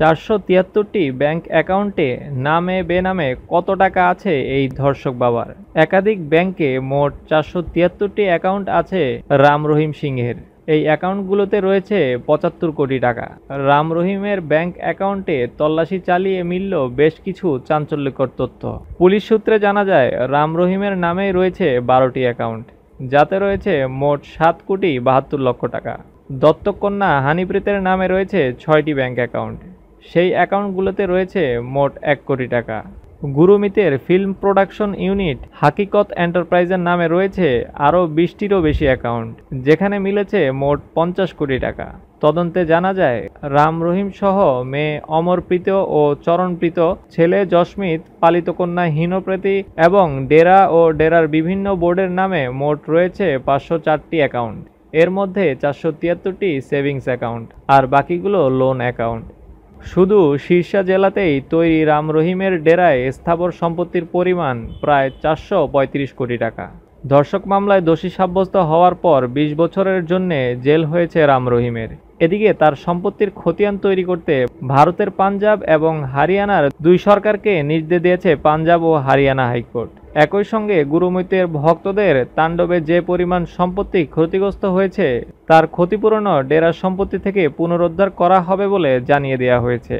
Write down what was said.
চারশো তিয়াত্তরটি ব্যাঙ্ক অ্যাকাউন্টে নামে বেনামে কত টাকা আছে এই ধর্ষক বাবার একাধিক ব্যাংকে মোট চারশো তিয়াত্তরটি অ্যাকাউন্ট আছে রাম রহিম সিংহের এই অ্যাকাউন্টগুলোতে রয়েছে পঁচাত্তর কোটি টাকা রাম রহিমের ব্যাংক অ্যাকাউন্টে তল্লাশি চালিয়ে মিলল বেশ কিছু চাঞ্চল্যকর তথ্য পুলিশ সূত্রে জানা যায় রাম রহিমের নামেই রয়েছে বারোটি অ্যাকাউন্ট যাতে রয়েছে মোট সাত কোটি বাহাত্তর লক্ষ টাকা দত্তকন্যা হানিপ্রীতের নামে রয়েছে ছয়টি ব্যাঙ্ক অ্যাকাউন্ট সেই অ্যাকাউন্টগুলোতে রয়েছে মোট এক কোটি টাকা গুরুমিতের ফিল্ম প্রোডাকশন ইউনিট হাকিকত এন্টারপ্রাইজের নামে রয়েছে আরও বিশটিরও বেশি অ্যাকাউন্ট যেখানে মিলেছে মোট পঞ্চাশ কোটি টাকা তদন্তে জানা যায় রাম রহিম সহ মেয়ে অমরপ্রীত ও চরণপ্রীত ছেলে জসমিত পালিত কন্যা হীনপ্রীতি এবং ডেরা ও ডেরার বিভিন্ন বোর্ডের নামে মোট রয়েছে পাঁচশো চারটি অ্যাকাউন্ট এর মধ্যে চারশো তিয়াত্তরটি সেভিংস অ্যাকাউন্ট আর বাকিগুলো লোন অ্যাকাউন্ট শুধু শীর্ষা জেলাতেই তৈরি রাম রহিমের ডেরায় স্থাবর সম্পত্তির পরিমাণ প্রায় চারশো কোটি টাকা ধর্ষক মামলায় দোষী সাব্যস্ত হওয়ার পর ২০ বছরের জন্যে জেল হয়েছে রাম রহিমের এদিকে তার সম্পত্তির খতিয়ান তৈরি করতে ভারতের পাঞ্জাব এবং হারিয়ানার দুই সরকারকে নির্দেশ দিয়েছে পাঞ্জাব ও হারিয়ানা হাইকোর্ট একই সঙ্গে গুরুমিতের ভক্তদের তাণ্ডবে যে পরিমাণ সম্পত্তি ক্ষতিগ্রস্ত হয়েছে তার ক্ষতিপূরণও ডেরা সম্পত্তি থেকে পুনরুদ্ধার করা হবে বলে জানিয়ে দেওয়া হয়েছে